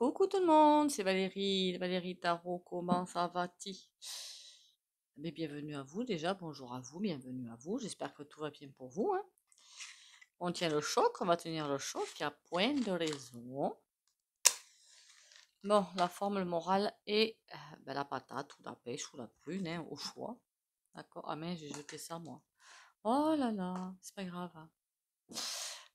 Coucou tout le monde, c'est Valérie, Valérie Tarot, comment ça va-t-il Mais eh bienvenue à vous déjà, bonjour à vous, bienvenue à vous, j'espère que tout va bien pour vous. Hein. On tient le choc, on va tenir le choc, il n'y a point de raison. Bon, la forme morale est euh, ben, la patate ou la pêche ou la prune, hein, au choix. D'accord Ah mais j'ai jeté ça moi. Oh là là, c'est pas grave. Hein.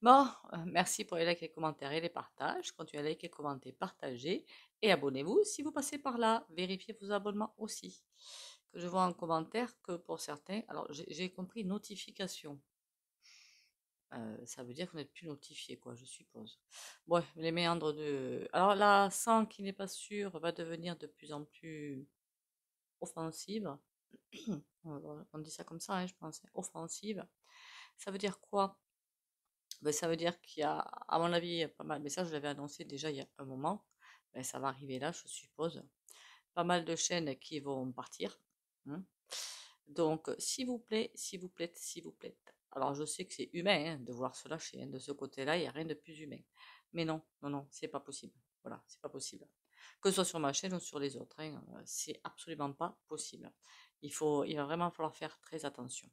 Bon, euh, merci pour les likes, les commentaires et les partages. Continuez à liker, commenter, partager et abonnez-vous si vous passez par là. Vérifiez vos abonnements aussi. Que je vois en commentaire que pour certains, alors j'ai compris notification. Euh, ça veut dire que vous n'êtes plus notifié, quoi, je suppose. Bon, les méandres de. Alors la sang qui n'est pas sûre va devenir de plus en plus offensive. On dit ça comme ça, hein, je pense. Hein, offensive. Ça veut dire quoi bah, ça veut dire qu'il y a, à mon avis, pas mal, mais ça je l'avais annoncé déjà il y a un moment, ben, ça va arriver là, je suppose, pas mal de chaînes qui vont partir. Hein. Donc, s'il vous plaît, s'il vous plaît, s'il vous plaît. Alors, je sais que c'est humain hein, de voir se lâcher. Hein, de ce côté-là, il n'y a rien de plus humain. Mais non, non, non, c'est pas possible. Voilà, c'est pas possible. Que ce soit sur ma chaîne ou sur les autres, euh, c'est absolument pas possible. Il, faut, il va vraiment falloir faire très attention.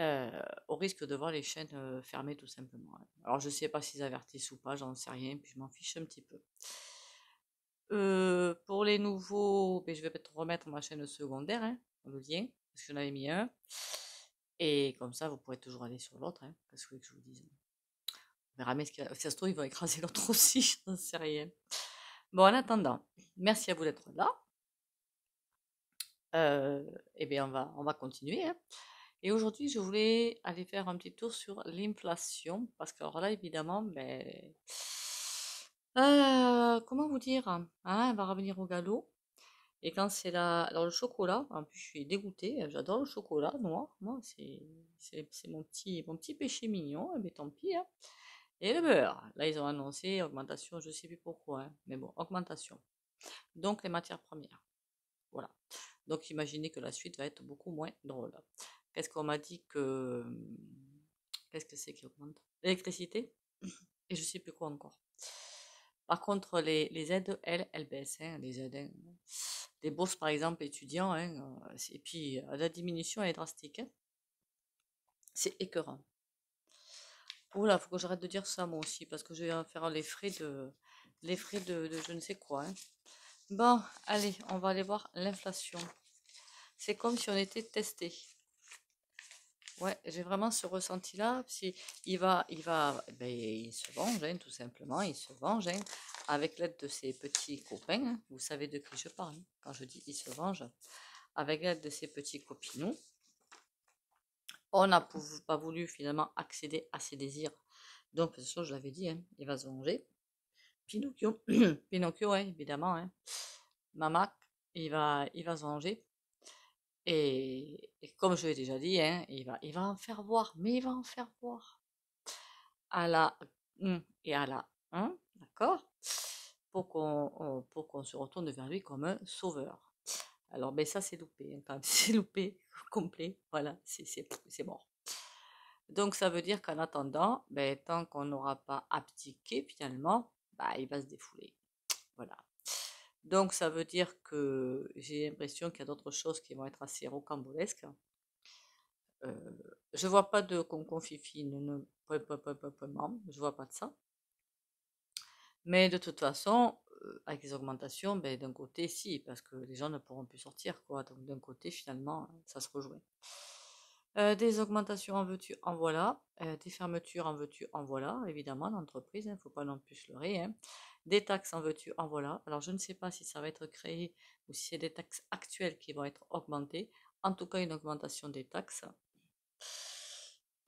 Euh, au risque de voir les chaînes euh, fermées tout simplement. Alors je ne sais pas s'ils avertissent ou pas, j'en sais rien, puis je m'en fiche un petit peu. Euh, pour les nouveaux, ben, je vais peut-être remettre ma chaîne secondaire, hein, le lien, parce que j'en avais mis un. Et comme ça, vous pourrez toujours aller sur l'autre, parce hein, que, que je vous dise. On verra mais Si ça se trouve, ils vont écraser l'autre aussi, j'en sais rien. Bon, en attendant, merci à vous d'être là. et eh bien, on va, on va continuer. Hein. Et aujourd'hui, je voulais aller faire un petit tour sur l'inflation, parce que là, évidemment, mais... Euh, comment vous dire hein, hein, Elle va revenir au galop. Et quand c'est la... Alors le chocolat, en plus je suis dégoûtée, hein, j'adore le chocolat noir, moi, c'est mon petit, mon petit péché mignon, hein, mais tant pis. Et le beurre, là ils ont annoncé augmentation, je ne sais plus pourquoi, mais bon, augmentation. Donc les matières premières. Voilà. Donc imaginez que la suite va être beaucoup moins drôle. Qu'est-ce qu'on m'a dit que. Mmh, qu'est-ce que c'est qui augmente L'électricité et je ne sais plus quoi encore. Par contre, les, aides, elles, elles baissent. Hein, les aides, hein. Des bourses, par exemple, étudiants, hein, euh, et puis euh, la diminution, elle est drastique. C'est écœurant. Oula, il faut que j'arrête de dire ça moi aussi, parce que je vais faire les frais de, les frais de, je ne sais quoi. Bon, allez, on va aller voir l'inflation. C'est comme si on était testé. Ouais, j'ai vraiment ce ressenti-là. Il va, il va, ben, il se venge, hein, tout simplement, il se venge hein, avec l'aide de ses petits copains. Hein. Vous savez de qui je parle quand je dis il se venge. Avec l'aide de ses petits copinous, on n'a pas voulu finalement accéder à ses désirs. Donc, de toute je l'avais dit, il va se venger. Pinocchio, Pinocchio, évidemment. Mamak, il va, il va se venger et, comme je l'ai déjà dit, hein, il, va, en faire voir, mais il va en faire voir. À la hum, et à la 1, d'accord Pour qu'on se retourne vers lui comme un sauveur. Alors, ben ça, c'est loupé. Hein, c'est loupé, complet, voilà, c'est mort. Donc, ça veut dire qu'en attendant, ben, tant qu'on n'aura pas abdiqué, finalement, bah, il va se défouler. Voilà. Donc ça veut dire que j'ai l'impression qu'il y a d'autres choses qui vont être assez rocambolesques. je euh, je vois pas de concomfifi je ne je vois pas de ça. Mais de toute façon, euh, avec les augmentations, ben, d'un côté, si, parce que les gens ne pourront plus sortir, Donc d'un côté, finalement, ça se rejoint. Euh, des augmentations en veux-tu, en voilà. des fermetures en veux-tu, en voilà. Évidemment, l'entreprise, il hein, ne faut pas non plus se leurrer. Hein des taxes en veux-tu, en voilà. Alors je ne sais pas si ça va être créé ou si c'est des taxes actuelles qui vont être augmentées. En tout cas, une augmentation des taxes.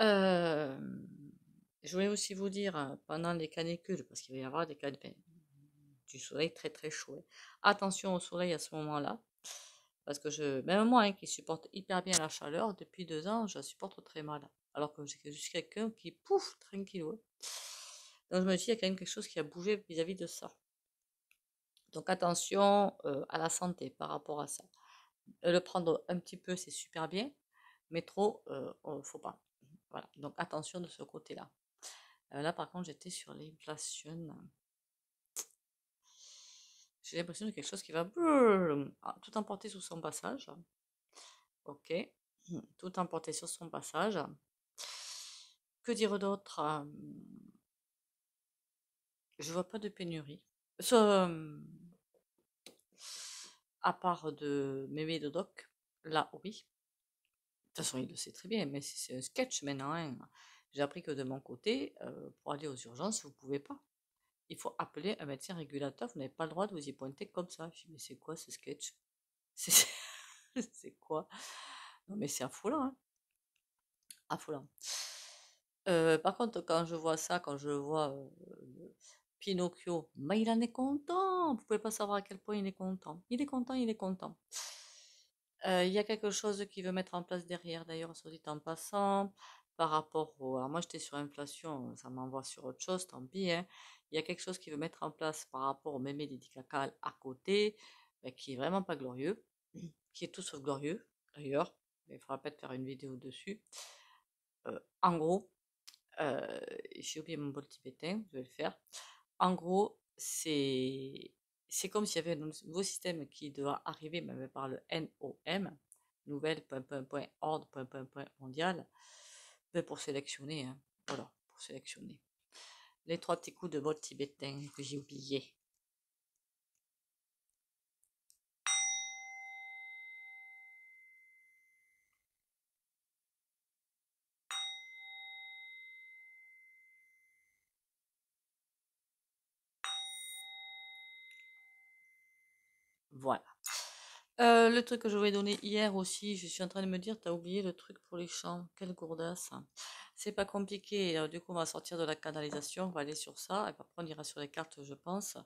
Euh, je voulais aussi vous dire, pendant les canicules, parce qu'il va y avoir des canicules, ben, du soleil très très chaud. Hein. Attention au soleil à ce moment-là, parce que je, même moi hein, qui supporte hyper bien la chaleur, depuis deux ans, je la supporte très mal. Alors que j'ai juste quelqu'un qui, pouf, tranquille. Donc je me dis il y a quand même quelque chose qui a bougé vis-à-vis de ça. Donc attention euh, à la santé par rapport à ça. Euh, le prendre un petit peu, c'est super bien, mais trop, euh, ne faut pas. Voilà, donc attention de ce côté-là. là, par contre, j'étais sur l'inflation. J'ai l'impression de quelque chose qui va ah, tout emporter sous son passage. Ok, tout emporter sur son passage. Que dire d'autre je vois pas de pénurie. à part de mémé de doc, là, oui. De toute façon, il le sait très bien, mais c'est un sketch maintenant. Hein. J'ai appris que de mon côté, pour aller aux urgences, vous pouvez pas. Il faut appeler un médecin régulateur, vous n'avez pas le droit de vous y pointer comme ça. Je dis, mais c'est quoi ce sketch C'est quoi Non, mais c'est affolant. Hein affolant. par contre, quand je vois ça, quand je vois Pinocchio, mais il en est content. Vous pouvez pas savoir à quel point il est content. Il est content, il est content. Euh, il y a quelque chose qui veut mettre en place derrière, d'ailleurs, soit dit en passant, par rapport au. Alors, moi, j'étais sur inflation, ça m'envoie sur autre chose, tant pis. Hein. Il y a quelque chose qui veut mettre en place par rapport au mémé dédicacal à côté, ben, qui est vraiment pas glorieux, qui est tout sauf glorieux, d'ailleurs. Il faudra peut-être faire une vidéo dessus. Euh, en gros, euh, j'ai oublié mon bol tibétain, je vais le faire en gros, c'est c'est comme s'il y avait un nouveau système qui doit arriver même par le NOM, nouvelle mondial, mais ben, pour sélectionner, hein. voilà, pour sélectionner. Les trois petits coups de mode tibétain que j'ai oublié. Euh, le truc que je voulais donner hier aussi, je suis en train de me dire, t'as oublié le truc pour les champs. Quelle gourdasse. C'est pas compliqué. Euh, du coup, on va sortir de la canalisation, on va aller sur ça. Et après, on ira sur les cartes, je pense.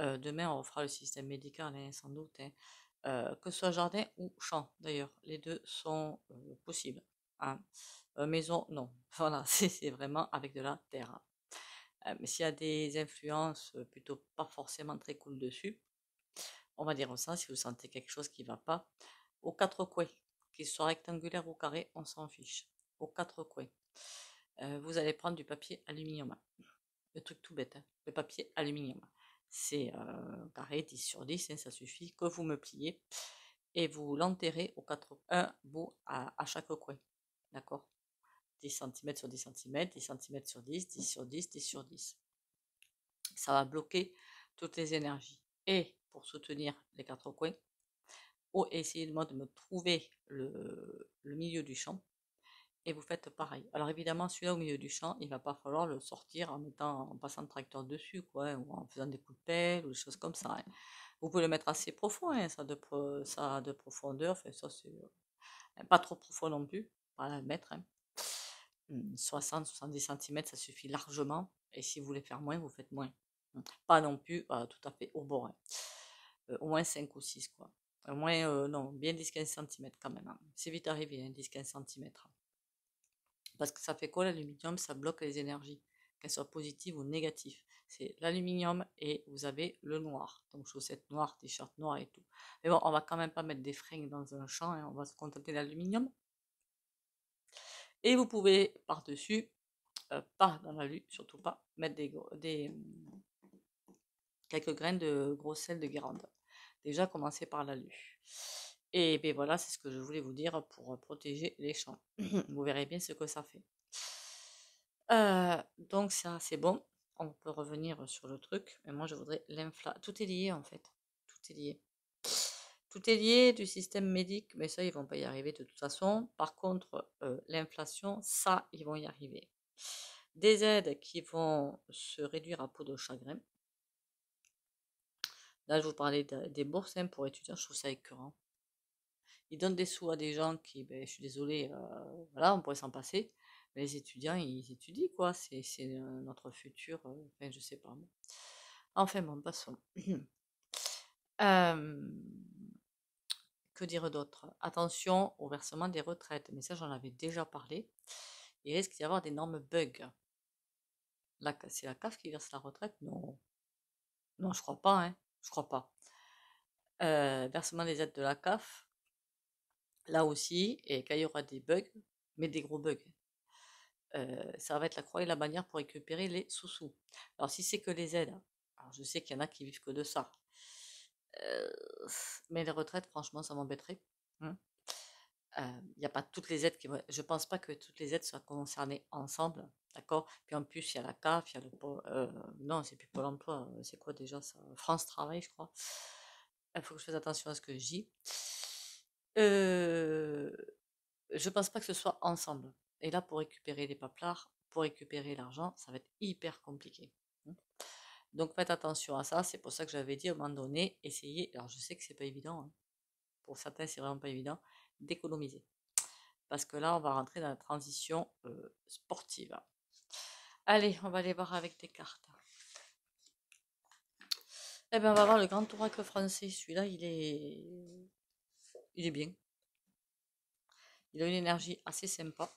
Euh, demain, on fera le système médical, hein, sans doute. Hein. que ce soit jardin ou champ, d'ailleurs. Les deux sont possibles. Hein. maison, non. Voilà, c'est vraiment avec de la terre. mais s'il y a des influences plutôt pas forcément très cool dessus, on va dire ça, si vous sentez quelque chose qui ne va pas, aux quatre coins, Qu'ils soit rectangulaire ou carré, on s'en fiche, aux quatre coins. Euh, vous allez prendre du papier aluminium, le truc tout bête, hein. le papier aluminium. C'est euh, carré 10 sur 10, hein, ça suffit, que vous me pliez et vous l'enterrez au quatre un bout à, chaque coin. D'accord 10 cm sur 10 cm, 10 cm sur 10, 10 sur 10, 10 sur 10. Ça va bloquer toutes les énergies. Et pour soutenir les quatre coins, ou essayez de me trouver le, milieu du champ, et vous faites pareil. Alors évidemment, celui-là au milieu du champ, il va pas falloir le sortir en, mettant, en passant le tracteur dessus, quoi, hein, ou en faisant des coups de pelle, ou des choses comme ça. Hein. Vous pouvez le mettre assez profond, hein, ça, de, ça de profondeur, ça c'est euh, pas trop profond non plus, pas le mettre. 60-70 hum, cm, ça suffit largement. Et si vous voulez faire moins, vous faites moins. Hum, pas non plus euh, tout à fait au bord. Euh, au moins 5 ou 6, quoi. Au moins, euh, non, bien 10-15 cm quand même. Hein. C'est vite arrivé, 10-15 hein, cm. Hein. Parce que ça fait quoi l'aluminium Ça bloque les énergies, qu'elles soient positives ou négatives. C'est l'aluminium et vous avez le noir. Donc chaussettes noires, t-shirts noirs et tout. Mais bon, on va quand même pas mettre des fringues dans un champ, on va se contenter l'aluminium. Et vous pouvez par-dessus, euh, pas dans la lue, surtout pas, mettre des, des quelques graines de gros sel de Guérande déjà commencé par la Et ben voilà, c'est ce que je voulais vous dire pour euh, protéger les champs. vous verrez bien ce que ça fait. Euh, donc ça, c'est bon. On peut revenir sur le truc. Mais moi, je voudrais l'infla. Tout est lié, en fait. Tout est lié. Tout est lié du système médic, mais ça, ils vont pas y arriver de toute façon. Par contre, euh, l'inflation, ça, ils vont y arriver. Des aides qui vont se réduire à peau de chagrin, Là, je vous parlais des bourses hein, pour étudiants, je trouve ça écœurant. Ils donnent des sous à des gens qui, ben, je suis désolée, euh, voilà, on pourrait s'en passer. Mais les étudiants, ils étudient, quoi. C'est euh, notre futur, euh, enfin, je sais pas. Enfin, bon, passons. que dire d'autre Attention au versement des retraites. Mais ça, j'en avais déjà parlé. Il risque d'y avoir d'énormes bugs. C'est la CAF qui verse la retraite Non. Non, je crois pas. Hein. Je crois pas. Euh, versement des aides de la CAF. Là aussi, et quand il y aura des bugs, mais des gros bugs. Euh, ça va être la croix et la bannière pour récupérer les sous-sous. Alors si c'est que les aides, alors je sais qu'il y en a qui vivent que de ça. Euh, mais les retraites, franchement, ça m'embêterait. Hein. Euh, il n'y a pas toutes les aides qui. Je ne pense pas que toutes les aides soient concernées ensemble. D'accord Puis en plus, il y a la CAF, il y a le Pôle. Euh, non, c'est plus Pôle emploi. Euh, c'est quoi déjà ça France Travail, je crois. Il faut que je fasse attention à ce que je dis. je ne pense pas que ce soit ensemble. Et là, pour récupérer les paplards, pour récupérer l'argent, ça va être hyper compliqué. Hein. Donc faites attention à ça. C'est pour ça que j'avais dit à un moment donné, essayez. Alors je sais que c'est pas évident. Hein. Pour certains, c'est vraiment pas évident d'économiser. Parce que là, on va rentrer dans la transition euh, sportive. Allez, on va aller voir avec des cartes. Eh bien, on va voir le grand oracle français. Celui-là, il est... il est bien. Il a une énergie assez sympa.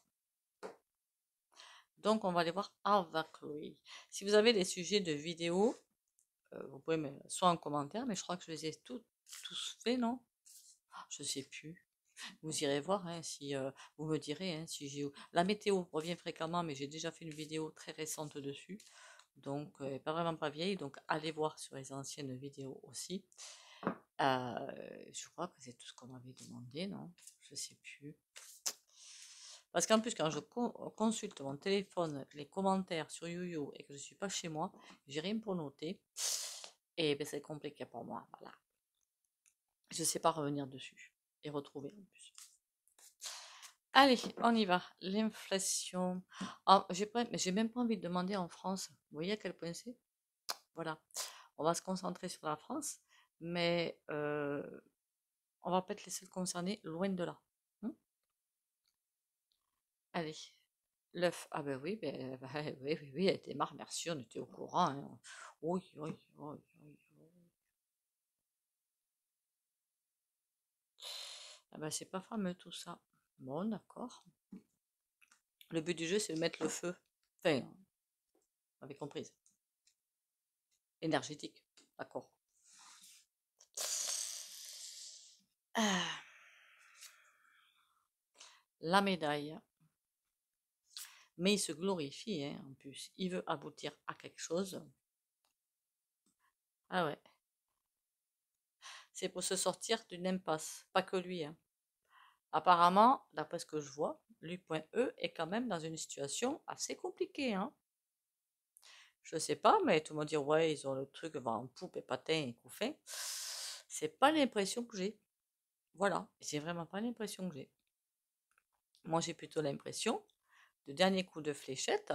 Donc, on va aller voir avec Si vous avez des sujets de vidéos, euh, vous pouvez me... soit en commentaire, mais je crois que je les ai tous, tous faits, non Je sais plus. Vous irez voir, hein, si euh, vous me direz hein, si j'ai. La météo revient fréquemment, mais j'ai déjà fait une vidéo très récente dessus, donc euh, elle n'est pas vraiment pas vieille. Donc allez voir sur les anciennes vidéos aussi. Euh, je crois que c'est tout ce qu'on m'avait demandé, non Je sais plus. Parce qu'en plus, quand je consulte mon téléphone, les commentaires sur YoYo et que je ne suis pas chez moi, j'ai rien pour noter. Et ben, c'est compliqué pour moi. Voilà. Je sais pas revenir dessus retrouver en plus. Allez, on y va. L'inflation. Ah, j'ai même pas envie de demander en France. Vous voyez à quel point c'est Voilà. On va se concentrer sur la France, mais euh, on va pas être les seuls concernés, loin de là. Hein? Allez, l'œuf. Ah ben oui, ben, oui, oui, oui, elle démarre, merci, on était au courant. Hein. Oui, oui, oui, oui. Ah bah, c'est pas fameux tout ça. Bon, d'accord. Le but du jeu, c'est de mettre le feu. Enfin, vous avez compris. Énergétique. D'accord. Ah. La médaille. Mais il se glorifie, hein, en plus. Il veut aboutir à quelque chose. Ah ouais c'est pour se sortir d'une impasse, pas que lui. Hein. Apparemment, d'après ce que je vois, lui.e est quand même dans une situation assez compliquée. Hein. Je sais pas, mais tout le monde dit ouais, ils ont le truc en poupe et patin et couffin. C'est pas l'impression que j'ai. Voilà, c'est vraiment pas l'impression que j'ai. Moi, j'ai plutôt l'impression de dernier coup de fléchette,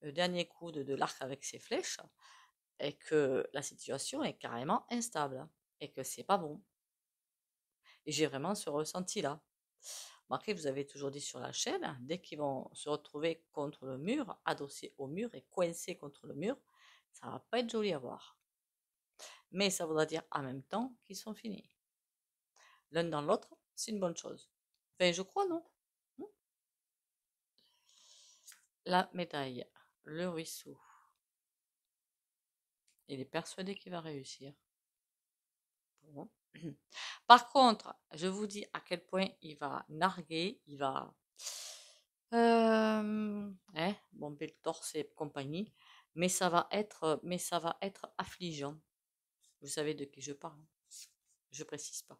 le dernier coup de l'arc avec ses flèches, et que la situation est carrément instable et que c'est pas bon. Et j'ai vraiment ce ressenti-là. Marquez, vous avez toujours dit sur la chaîne, dès qu'ils vont se retrouver contre le mur, adossés au mur et coincés contre le mur, ça va pas être joli à voir. Mais ça voudra dire en même temps qu'ils sont finis. L'un dans l'autre, c'est une bonne chose. mais je crois, non hmm? La médaille, le ruisseau. Il est persuadé qu'il va réussir. Par contre, je vous dis à quel point il va narguer, il va euh, hein, bomber le torse et compagnie, mais ça va être, mais ça va être affligeant. Vous savez de qui je parle, je précise pas.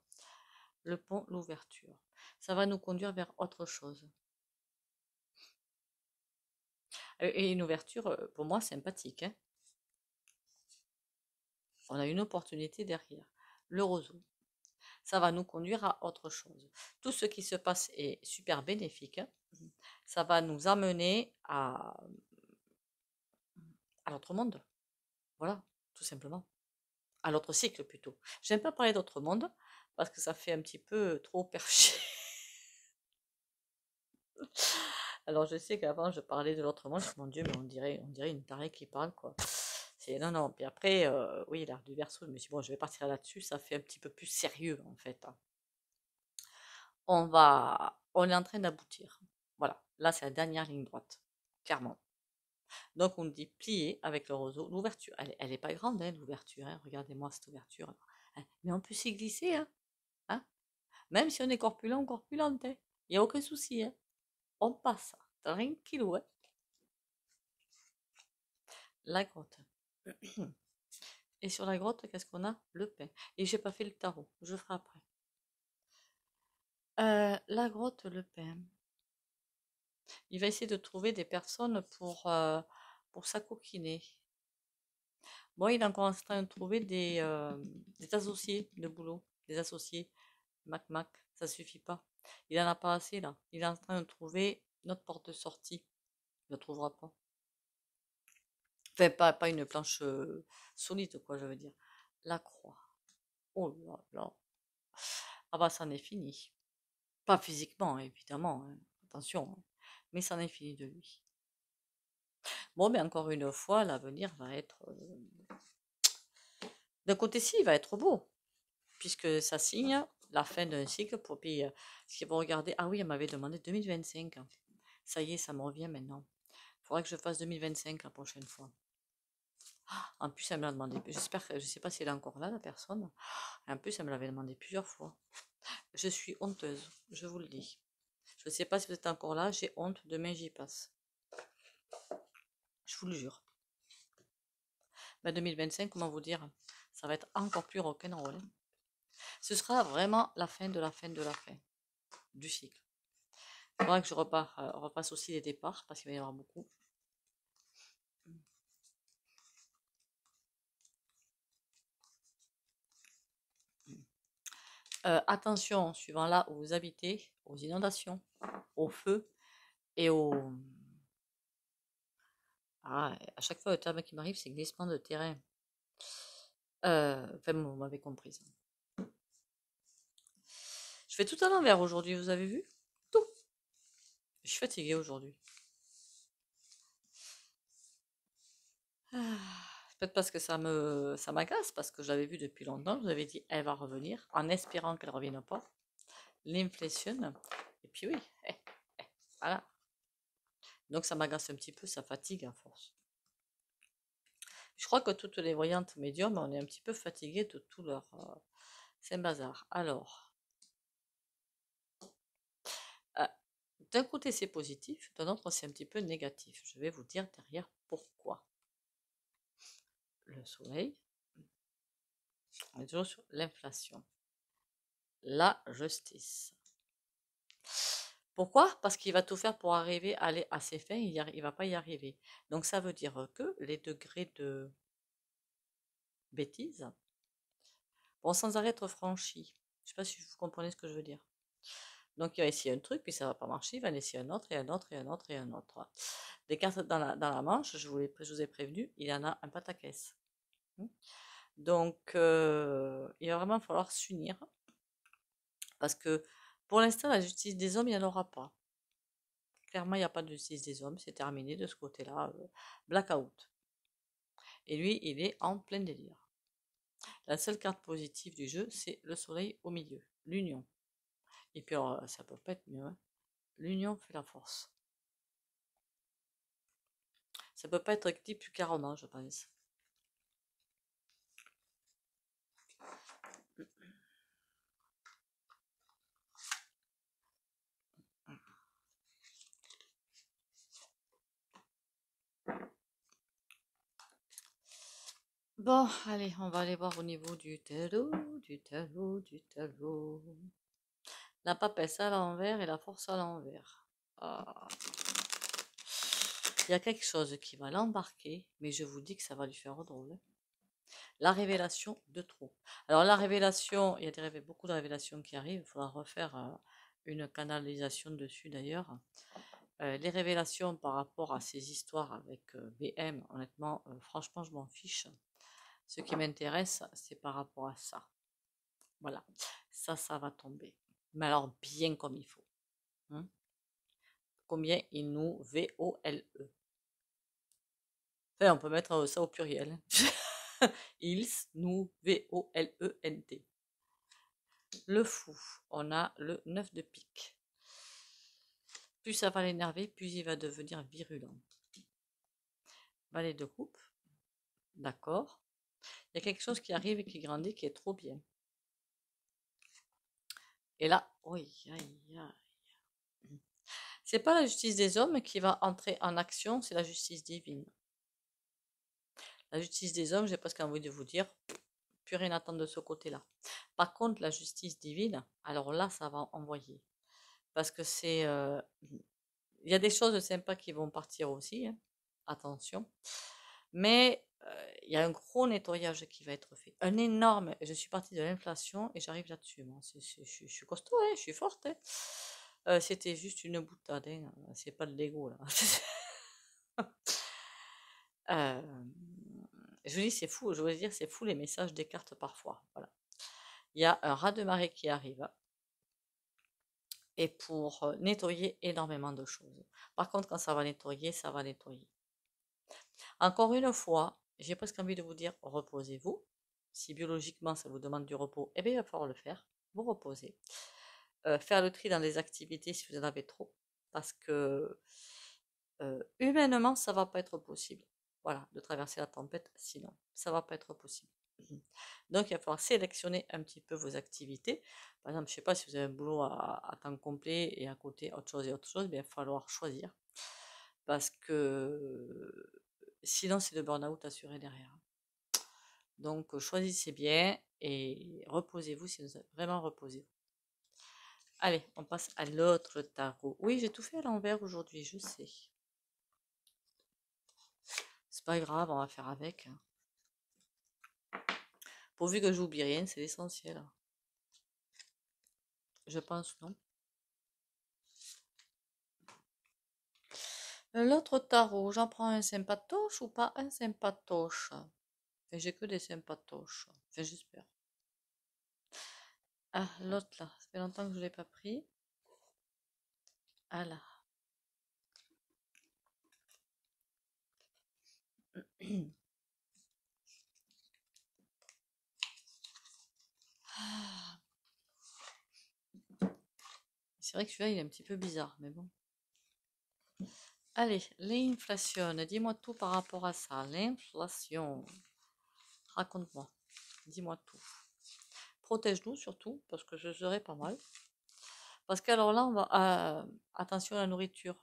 Le pont, l'ouverture, ça va nous conduire vers autre chose. Euh, et une ouverture, euh, pour moi, sympathique. Hein. on a une opportunité derrière le roseau. Ça va nous conduire à autre chose. Tout ce qui se passe est super bénéfique. Hein. Ça va nous amener à, à l'autre monde. Voilà, tout simplement. À l'autre cycle plutôt. J'aime pas parler d'autre monde parce que ça fait un petit peu trop perché. Alors je sais qu'avant je parlais de l'autre monde, mon Dieu, mais on dirait, on dirait une tarée qui parle quoi non, non. Puis après, euh, oui, l'art du verso, mais me bon, je vais partir là-dessus, ça fait un petit peu plus sérieux en fait. Hein. On va, on est en train d'aboutir. Voilà, là c'est la dernière ligne droite, clairement. Donc on dit plier avec le roseau. L'ouverture, elle, elle pas grande, hein, l'ouverture. Hein, regardez-moi cette ouverture. Mais on peut s'y glisser, hein. Même si on est corpulent ou corpulente, il n'y a aucun souci. On passe, tranquillou. La côte et sur la grotte, qu'est-ce qu'on a Le pain. Et j'ai pas fait le tarot, je ferai après. Euh, la grotte, le pain. Il va essayer de trouver des personnes pour, euh, pour s'acoquiner. Bon, il est encore en train de trouver des, euh, des associés de boulot, des associés. Mac Mac, ça suffit pas. Il en a pas assez là. Il est en train de trouver notre porte de sortie. Il ne trouvera pas pas, une planche solide, quoi, je veux dire. La croix. Oh là là. Ah bah, c'en est fini. Pas physiquement, évidemment. Hein, attention. Hein, mais ça est fini de lui. Bon, mais encore une fois, l'avenir va être. D'un côté-ci, il va être beau, puisque ça signe la fin d'un cycle pour puis si vous regardez ah oui elle m'avait demandé 2025 ça y est ça me revient maintenant faudra que je fasse 2025 la prochaine fois en plus, elle me l'a demandé. J'espère que je sais pas si elle est encore là, la personne. En plus, elle me l'avait demandé plusieurs fois. Je suis honteuse, je vous le dis. Je ne sais pas si vous êtes encore là, j'ai honte, demain j'y passe. Je vous le jure. 2025, comment vous dire Ça va être encore plus rock'n'roll. Ce sera vraiment la fin de la fin de la fin du cycle. Il faudra que je euh, repasse aussi les départs parce qu'il va y avoir beaucoup. Euh, attention, suivant là où vous habitez, aux inondations, au feu et aux... Ah, à chaque fois, le terme qui m'arrive, c'est glissement de terrain. Euh, enfin, vous m'avez compris. Je fais tout à l'envers aujourd'hui, vous avez vu Tout. Je suis fatiguée aujourd'hui. Ah. Peut-être parce que ça me ça m'agace, parce que je l'avais vu depuis longtemps, je vous avais dit elle va revenir, en espérant qu'elle ne revienne pas. L'inflation, et puis oui, voilà. Donc ça m'agace un petit peu, ça fatigue à force. Je crois que toutes les voyantes médiums, on est un petit peu fatigué de tout leur... C'est euh, un bazar. Alors, euh, D'un côté, c'est positif, d'un autre, c'est un petit peu négatif. Je vais vous dire derrière pourquoi le soleil, est toujours sur l'inflation, la justice. Pourquoi Parce qu'il va tout faire pour arriver à aller à ses fins, il ne va pas y arriver. Donc ça veut dire que les degrés de bêtises vont sans arrêt être franchis. Je ne sais pas si vous comprenez ce que je veux dire. Donc il y a un truc, puis ça ne va pas marcher, il va en essayer un autre, et un autre, et un autre, et un autre. Des cartes dans la, manche, je vous, ai prévenu, il y en a un pataquès. Hmm. Donc euh, il va vraiment falloir s'unir, parce que pour l'instant, la justice des hommes, il n'y en aura pas. Clairement, il n'y a pas de justice des hommes, c'est terminé de ce côté-là, euh, blackout. Et lui, il est en plein délire. La seule carte positive du jeu, c'est le soleil au milieu, l'union. Et puis, oh, ça peut pas être mieux. Hein. L'union fait la force. Ça peut pas être dit plus carrément, je pense. Bon, allez, on va aller voir au niveau du tableau, du tableau, du tableau. La papesse à l'envers et la force à l'envers. Ah. Il y a quelque chose qui va l'embarquer, mais je vous dis que ça va lui faire drôle. Hein. La révélation de trop. Alors la révélation, il y a des, beaucoup de révélations qui arrivent. Il faudra refaire euh, une canalisation dessus d'ailleurs. Euh, les révélations par rapport à ces histoires avec euh, BM, honnêtement, franchement, je m'en fiche. Ce qui m'intéresse, c'est par rapport à ça. Voilà, ça, ça va tomber mais alors bien comme il faut. Hein. Combien il nous V-O-L-E. on peut mettre ça au pluriel. Ils, nous, v o e Le fou, on a le 9 de pique. Plus ça va l'énerver, plus il va devenir virulent. Valet de coupe, d'accord. Il y a quelque chose qui arrive et qui grandit qui est trop bien. Et là, oui, c'est pas la justice des hommes qui va entrer en action, c'est la justice divine. La justice des hommes, j'ai presque envie de vous dire, plus rien attendre de ce côté-là. Par contre, la justice divine, alors là, ça va envoyer. Parce que c'est. Euh, il y a des choses sympas qui vont partir aussi, hein, attention. Mais il y a un gros nettoyage qui va être fait. Un énorme, je suis partie de l'inflation et j'arrive là-dessus. je, suis costaud, hein, je suis forte. Hein. Euh, c'était juste une boutade, hein. c'est pas de l'ego euh, je vous dis, c'est fou, je veux dire, c'est fou les messages des cartes parfois. Voilà. Il y a un rat de marée qui arrive et pour euh, nettoyer énormément de choses. Par contre, quand ça va nettoyer, ça va nettoyer. Encore une fois, j'ai presque envie de vous dire reposez-vous. Si biologiquement ça vous demande du repos, eh bien il va falloir le faire, vous reposez. Euh, faire le tri dans les activités si vous en avez trop, parce que euh, humainement ça ne va pas être possible. Voilà, de traverser la tempête, sinon ça ne va pas être possible. Donc, il va falloir sélectionner un petit peu vos activités. Par exemple, je ne sais pas si vous avez un boulot à, temps complet et à côté autre chose et autre chose, il va falloir choisir. Parce que sinon c'est le burn-out assuré derrière. Donc choisissez bien et reposez-vous si vous êtes vraiment reposez-vous. Allez, on passe à l'autre tarot. Oui, j'ai tout fait à l'envers aujourd'hui, je sais. C'est pas grave, on va faire avec. Hein. Pourvu que je n'oublie rien, c'est l'essentiel. Je pense non. L'autre tarot, j'en prends un sympatoche ou pas un sympatoche j'ai que des sympatoches. Enfin, j'espère. Ah, l'autre là, ça fait longtemps que je ne l'ai pas pris. Ah là. Ah. C'est vrai que celui-là, il est un petit peu bizarre, mais bon. Allez, l'inflation. Dis-moi tout par rapport à ça. L'inflation. Raconte-moi. Dis-moi tout. Protège-nous surtout, parce que je serai pas mal. Parce que alors là, on va, euh, attention à la nourriture.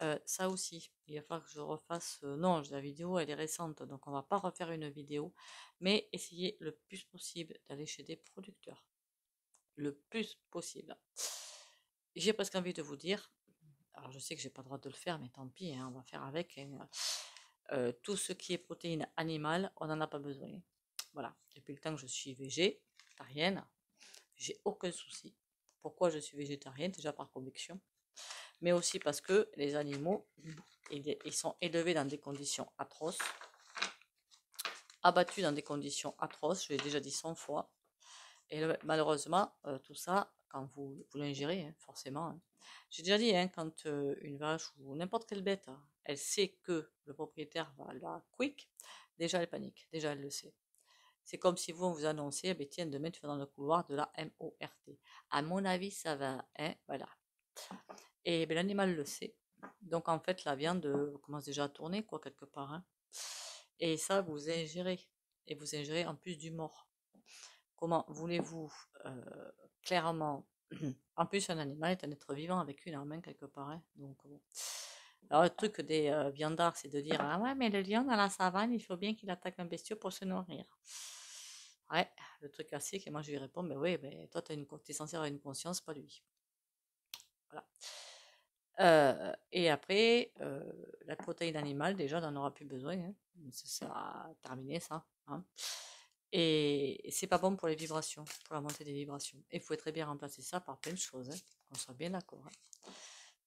Euh, ça aussi, il va falloir que je refasse. Euh, non, la vidéo, elle est récente, donc on ne va pas refaire une vidéo. Mais essayez le plus possible d'aller chez des producteurs. Le plus possible. J'ai presque envie de vous dire, alors je sais que j'ai pas le droit de le faire, mais tant pis, hein, on va faire avec. Euh, euh, tout ce qui est protéines animales, on n'en a pas besoin. Voilà, depuis le temps que je suis végétarienne, j'ai aucun souci. Pourquoi je suis végétarienne Déjà par conviction, mais aussi parce que les animaux, ils, ils sont élevés dans des conditions atroces, abattus dans des conditions atroces, je l'ai déjà dit 100 fois. Et malheureusement, euh, tout ça, quand vous, vous l'ingérez, hein, forcément. Hein. J'ai déjà dit, hein, quand euh, une vache ou n'importe quelle bête, hein, elle sait que le propriétaire va la quick, déjà elle panique, déjà elle le sait. C'est comme si vous, vous annoncez, eh ben, tiens, demain tu vas dans le couloir de la MORT. À mon avis, ça va, hein, voilà. Et ben, l'animal le sait. Donc en fait, la viande euh, commence déjà à tourner, quoi, quelque part. Et ça, vous ingérez. Et vous ingérez en plus du mort. Comment voulez-vous euh, clairement... en plus, un animal est un être vivant avec une main quelque part. Hein? donc, Alors, le truc des euh, viandards, c'est de dire Ah ouais, mais le lion dans la savane, il faut bien qu'il attaque un bestiau pour se nourrir. Ouais, le truc classique, et moi je lui réponds Mais «Ben oui, mais ben, toi, tu es censé avoir une conscience, pas lui. Voilà. Euh, et après, la protéine animale, déjà, on n'en aura plus besoin. Hein. Ça sera terminé, ça. Hein. Et c'est pas bon pour les vibrations, pour la montée des vibrations. Et il faut très bien remplacer ça par plein de choses, hein, on soit bien d'accord. Hein.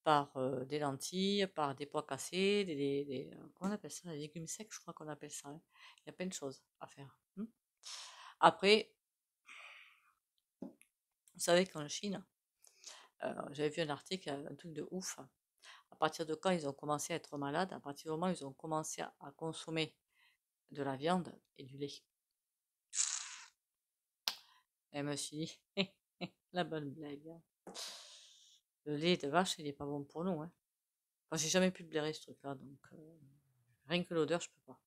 Par euh, des lentilles, par des pois cassés, des, euh, appelle ça Des légumes secs, je crois qu'on appelle ça. Hein. Il y a plein de choses à faire. Après, vous savez qu'en Chine, euh, j'avais vu un article, un truc de ouf. À partir de quand ils ont commencé à être malades, à partir du moment où ils ont commencé à consommer de la viande et du lait. Et me suis dit, la bonne blague. Hein. Le lait de vache, il est pas bon pour nous. Hein. Enfin, j'ai jamais pu blairer ce truc-là, donc euh, rien que l'odeur, je peux pas.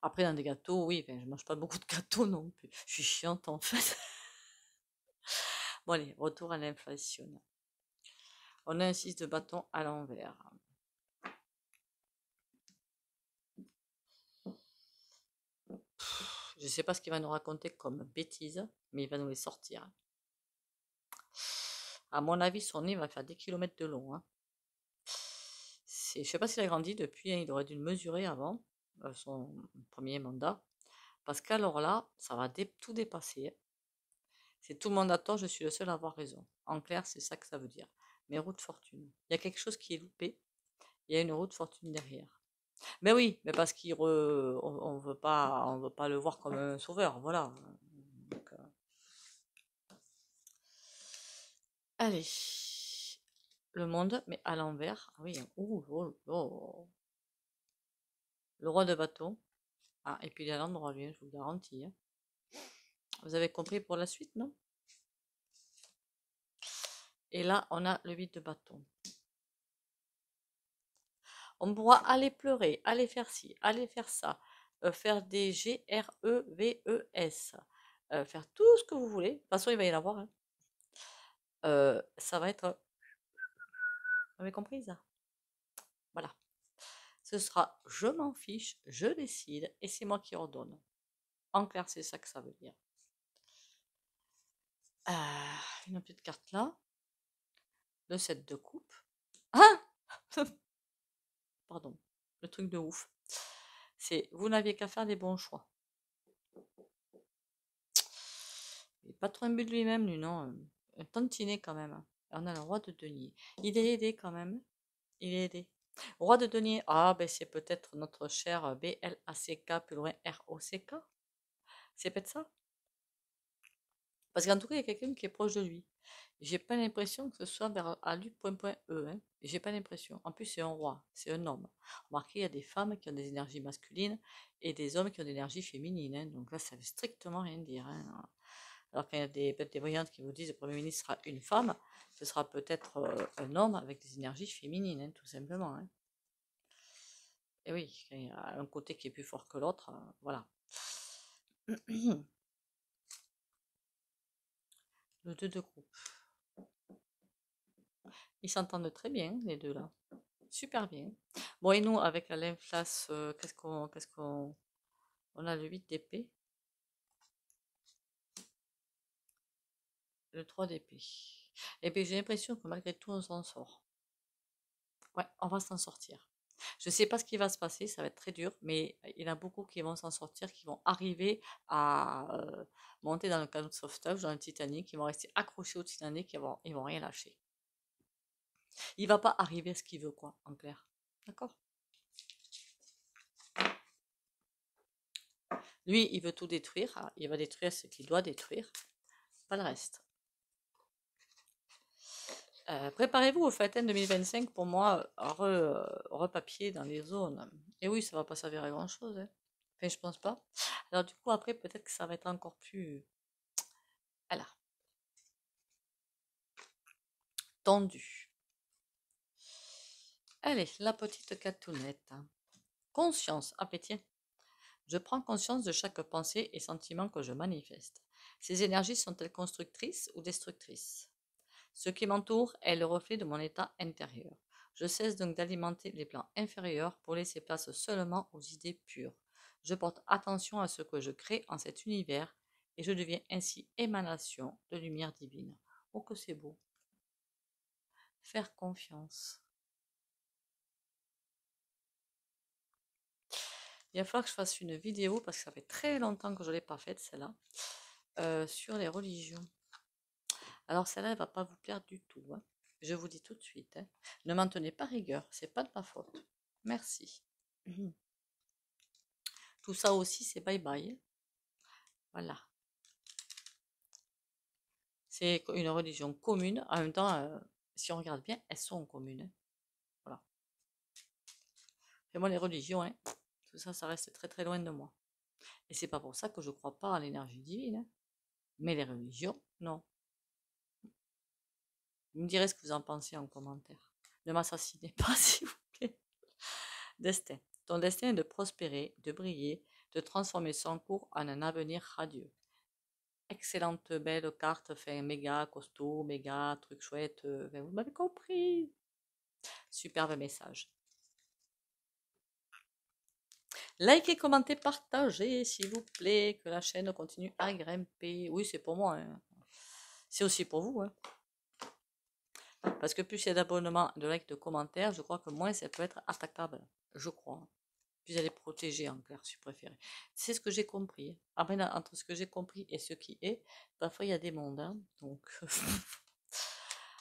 Après, dans des gâteaux, oui, ben, je mange pas beaucoup de gâteaux non plus. Je suis chiante en fait. bon, allez, retour à l'inflation. On a un 6 de bâton à l'envers. Je ne sais pas ce qu'il va nous raconter comme bêtise, mais il va nous les sortir. À mon avis, son nez va faire des kilomètres de long. Hein. Je ne sais pas s'il a grandi depuis, hein, il aurait dû le mesurer avant euh, son premier mandat. Parce qu'alors là, ça va tout dépasser. Hein. C'est tout le monde je suis le seul à avoir raison. En clair, c'est ça que ça veut dire. Mais route fortune. Il y a quelque chose qui est loupé. Il y a une route fortune derrière. Mais oui, mais parce qu'on ne veut pas, on veut pas le voir comme un sauveur, voilà. Euh. Allez, le monde, mais à l'envers. Ah oui, hein. oh, oh. le roi de bâton. Ah, et puis il y a l'endroit, lui, hein, je vous garantis. Hein. Vous avez compris pour la suite, non Et là, on a le vide de bâton. On pourra aller pleurer, aller faire ci, aller faire ça, euh, faire des G, R, E, e euh, faire tout ce que vous voulez. De toute façon, il va y en avoir. Hein. Euh, ça va être. Vous avez compris ça Voilà. Ce sera je m'en fiche, je décide et c'est moi qui ordonne. En clair, c'est ça que ça veut dire. une ah, petite carte là. De cette de coupe. Hein Pardon, le truc de ouf. C'est vous n'aviez qu'à faire des bons choix. Il n'est pas trop imbu de lui-même, lui, non. Euh, un tantinet quand même. Hein. On a le roi de denier. Il est aidé quand même. Il est aidé. Roi de denier. Ah, ben c'est peut-être notre cher euh, BLACK, plus loin R-O-C-K. C'est peut-être ça. Parce qu'en tout cas, il y a quelqu'un qui est proche de lui. J'ai pas l'impression que ce soit vers alu.e. Hein. J'ai pas l'impression. En plus, c'est un roi, c'est un homme. Remarquez, il y a des femmes qui ont des énergies masculines et des hommes qui ont des énergies féminines. Hein. Donc là, ça veut strictement rien dire. Hein. Alors quand il y a des, peut voyantes qui vous disent le Premier ministre sera une femme, ce sera peut-être euh, un homme avec des énergies féminines, hein, tout simplement. Et oui, il y a un côté qui est plus fort que l'autre, euh, voilà. deux, de groupes. Ils s'entendent très bien, les deux là. Super bien. Bon, et nous, avec la l'inflace, qu'est-ce qu'on. Qu'est-ce qu'on. On a le 8 dp Le 3 dp Et puis j'ai l'impression que malgré tout, on s'en sort. Ouais, on va s'en sortir. Je ne sais pas ce qui va se passer, ça va être très dur, mais il y en a beaucoup qui vont s'en sortir, qui vont arriver à euh, monter dans le canot de sauvetage, dans le Titanic, qui vont rester accrochés au Titanic, qui vont, vont rien lâcher. Il ne va pas arriver à ce qu'il veut, quoi, en clair. D'accord Lui, il veut tout détruire, hein. il va détruire ce qu'il doit détruire, pas le reste. Euh, préparez-vous au FATEN 2025 pour moi, repapier dans les zones. Et eh oui, ça va pas servir à grand chose. Hein. Enfin, je pense pas. Alors, du coup, après, peut-être que ça va être encore plus. alors Tendu. Allez, la petite catounette. Conscience. Appétit. Ah, je prends conscience de chaque pensée et sentiment que je manifeste. Ces énergies sont-elles constructrices ou destructrices ce qui m'entoure est le reflet de mon état intérieur. Je cesse donc d'alimenter les plans inférieurs pour laisser place seulement aux idées pures. Je porte attention à ce que je crée en cet univers et je deviens ainsi émanation de lumière divine. Oh que c'est beau. Faire confiance. Il va falloir que je fasse une vidéo parce que ça fait très longtemps que je ne l'ai pas faite celle-là euh, sur les religions. Alors celle-là, elle va pas vous plaire du tout. Hein. Je vous dis tout de suite. Hein. Ne m'en tenez pas rigueur, n'est pas de ma faute. Merci. Tout ça aussi, c'est bye bye. Hein. Voilà. C'est une religion commune. En même temps, euh, si on regarde bien, elles sont communes. Voilà. Et moi, les religions, tout ça, ça reste très très loin de moi. Et c'est pas pour ça que je crois pas à l'énergie divine. Mais les religions, non. Vous me direz ce que vous en pensez en commentaire. Ne m'assassinez pas, s'il vous plaît. Destin. Ton destin est de prospérer, de briller, de transformer son cours en un avenir radieux. Excellente belle carte, fait méga costaud, méga truc chouette, euh, ben, vous m'avez compris. Superbe message. Likez, commentez, partagez, s'il vous plaît, que la chaîne continue à grimper. Oui, c'est pour moi. Hein. C'est aussi pour vous. Hein. Parce que plus il y a d'abonnements, de likes, de commentaires, je crois que moins ça peut être attaquable. Je crois. Plus elle est protégée en clair, si vous C'est ce que j'ai compris. Après, entre ce que j'ai compris et ce qui est, parfois il y a des mondes. Hein, donc.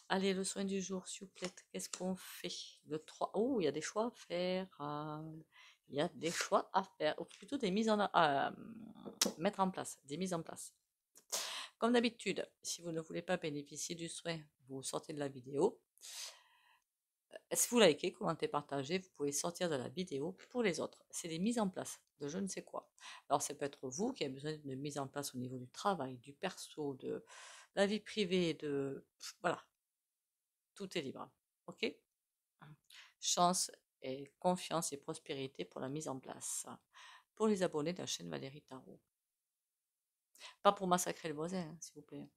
Allez, le soin du jour, s'il vous plaît. Qu'est-ce qu'on fait Le 3. Oh, il y a des choix à faire. Euh, il y a des choix à faire. Ou plutôt des mises en. Euh, mettre en place. Des mises en place. Comme d'habitude, si vous ne voulez pas bénéficier du souhait, vous sortez de la vidéo. Euh, si vous likez, commentez, partagez, vous pouvez sortir de la vidéo pour les autres. C'est des mises en place de je ne sais quoi. Alors ça peut être vous qui avez besoin d'une mise en place au niveau du travail, du perso, de la vie privée, de... Voilà. Tout est libre. OK Chance et confiance et prospérité pour la mise en place. Pour les abonnés de la chaîne Valérie Tarot. Pas pour massacrer le voisin, hein, s'il vous plaît.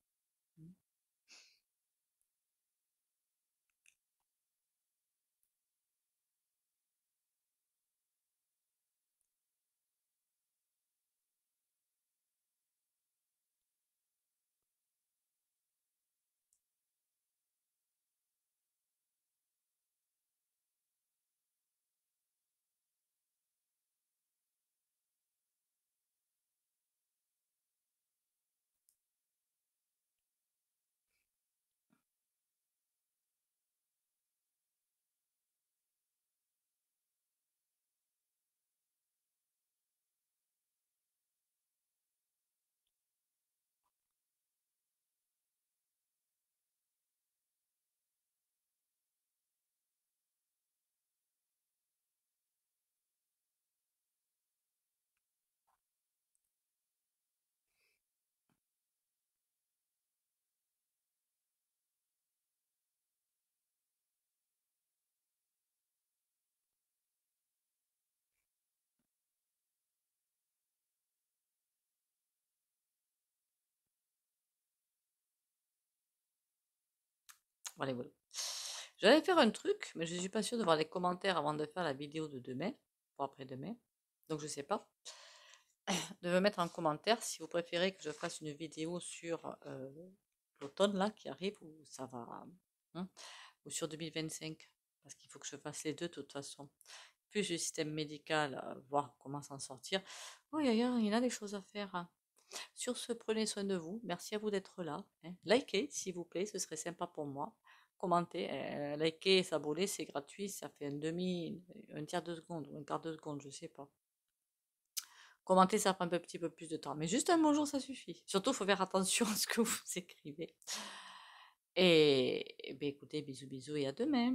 J'allais faire un truc, mais je ne suis pas sûre de voir les commentaires avant de faire la vidéo de demain, ou après-demain. Donc, je ne sais pas. De me mettre en commentaire si vous préférez que je fasse une vidéo sur euh, l'automne là qui arrive ou ça va, hein, ou sur 2025, parce qu'il faut que je fasse les deux de toute façon. Plus le système médical, euh, voir comment s'en sortir. Oui, il y, a, des choses à faire. Hein. Sur ce, prenez soin de vous. Merci à vous d'être là. Hein. Likez, s'il vous plaît, ce serait sympa pour moi commenter, euh, liker s'abonner, c'est gratuit, ça fait un demi, un tiers de seconde ou un quart de seconde, je sais pas. Commenter, ça prend un petit peu plus de temps, mais juste un bonjour, ça suffit. Surtout, il faut faire attention à ce que vous écrivez. Et, eh ben, écoutez, bisous, bisous et à demain.